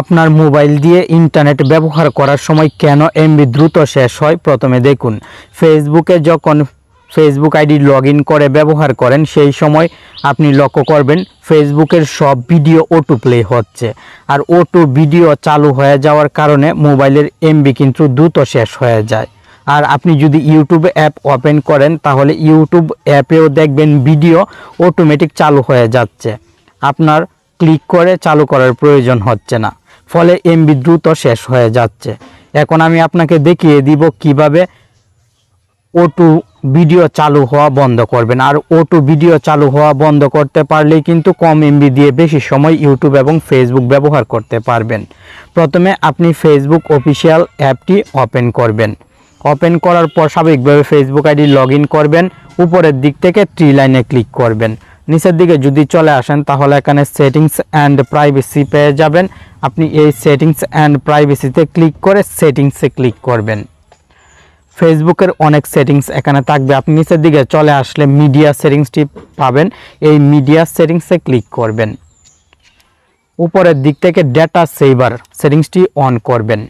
আপনার মোবাইল দিয়ে ইন্টারনেট ব্যবহার করার সময় কেন এমবি দ্রুত শেষ হয় প্রথমে দেখুন ফেসবুকে যখন ফেসবুক আইডি লগ করে ব্যবহার করেন সেই সময় আপনি লক্ষ্য করবেন ফেসবুকের সব ভিডিও ওটু প্লে হচ্ছে আর ওটু ভিডিও চালু হয়ে যাওয়ার কারণে মোবাইলের এমবি কিন্তু দ্রুত শেষ হয়ে যায় আর আপনি যদি ইউটিউব অ্যাপ ওপেন করেন তাহলে ইউটিউব অ্যাপেও দেখবেন ভিডিও অটোমেটিক চালু হয়ে যাচ্ছে আপনার ক্লিক করে চালু করার প্রয়োজন হচ্ছে না ফলে এমবি দ্রুত শেষ হয়ে যাচ্ছে এখন আমি আপনাকে দেখিয়ে দিব কিভাবে ওটু ভিডিও চালু হওয়া বন্ধ করবেন আর ওটু ভিডিও চালু হওয়া বন্ধ করতে পারলেই কিন্তু কম এমবি দিয়ে বেশি সময় ইউটিউব এবং ফেসবুক ব্যবহার করতে পারবেন প্রথমে আপনি ফেসবুক অফিসিয়াল অ্যাপটি ওপেন করবেন ওপেন করার পর স্বাভাবিকভাবে ফেসবুক আইডি লগ করবেন উপরের দিক থেকে ট্রি লাইনে ক্লিক করবেন নিচের দিকে যদি চলে আসেন তাহলে এখানে সেটিংস অ্যান্ড প্রাইভেসি পেয়ে যাবেন আপনি এই সেটিংস অ্যান্ড প্রাইভেসিতে ক্লিক করে সেটিংসে ক্লিক করবেন ফেসবুকের অনেক সেটিংস এখানে থাকবে আপনি নিচের দিকে চলে আসলে মিডিয়া সেটিংসটি পাবেন এই মিডিয়া সেটিংসে ক্লিক করবেন উপরের দিক থেকে ডেটা সেভার সেটিংসটি অন করবেন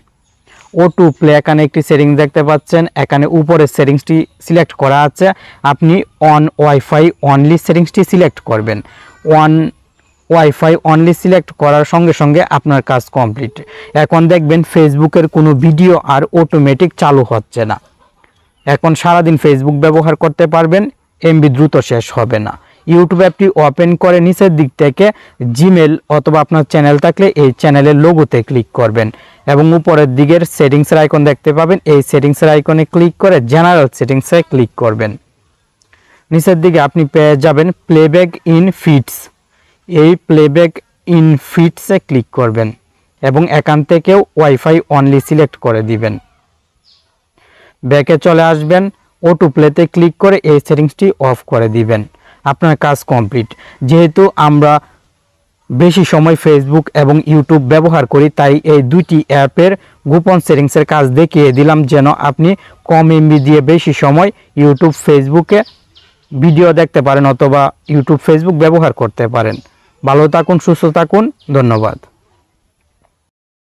ও টু প্লে এখানে একটি সেটিংস দেখতে পাচ্ছেন এখানে উপরের সেটিংসটি সিলেক্ট করা আছে আপনি অন ওয়াইফাই অনলি সেটিংসটি সিলেক্ট করবেন অন ওয়াইফাই অনলি সিলেক্ট করার সঙ্গে সঙ্গে আপনার কাজ কমপ্লিট এখন দেখবেন ফেসবুকের কোনো ভিডিও আর অটোমেটিক চালু হচ্ছে না এখন সারাদিন ফেসবুক ব্যবহার করতে পারবেন এমবি দ্রুত শেষ হবে না ইউটিউব অ্যাপটি ওপেন করে নিচের দিক থেকে জিমেল অথবা আপনার চ্যানেল থাকলে এই চ্যানেলের লোগোতে ক্লিক করবেন এবং উপরের দিকের সেটিংসের আইকন দেখতে পাবেন এই সেটিংসের আইকনে ক্লিক করে জেনারেল সেটিংসে ক্লিক করবেন নিচের দিকে আপনি পেয়ে যাবেন প্লেব্যাক ইন ফিটস এই প্লেব্যাক ইন ফিটসে ক্লিক করবেন এবং এখান থেকেও ওয়াইফাই অনলি সিলেক্ট করে দিবেন ব্যাকে চলে আসবেন ও প্লেতে ক্লিক করে এই সেটিংসটি অফ করে দিবেন আপনার কাজ কমপ্লিট যেহেতু আমরা বেশি সময় ফেসবুক এবং ইউটিউব ব্যবহার করি তাই এই দুইটি অ্যাপের গোপন সেটিংসের কাজ দেখিয়ে দিলাম যেন আপনি কম এমবি দিয়ে বেশি সময় ইউটিউব ফেসবুকে ভিডিও দেখতে পারেন অথবা ইউটিউব ফেসবুক ব্যবহার করতে পারেন ভালো থাকুন সুস্থ থাকুন ধন্যবাদ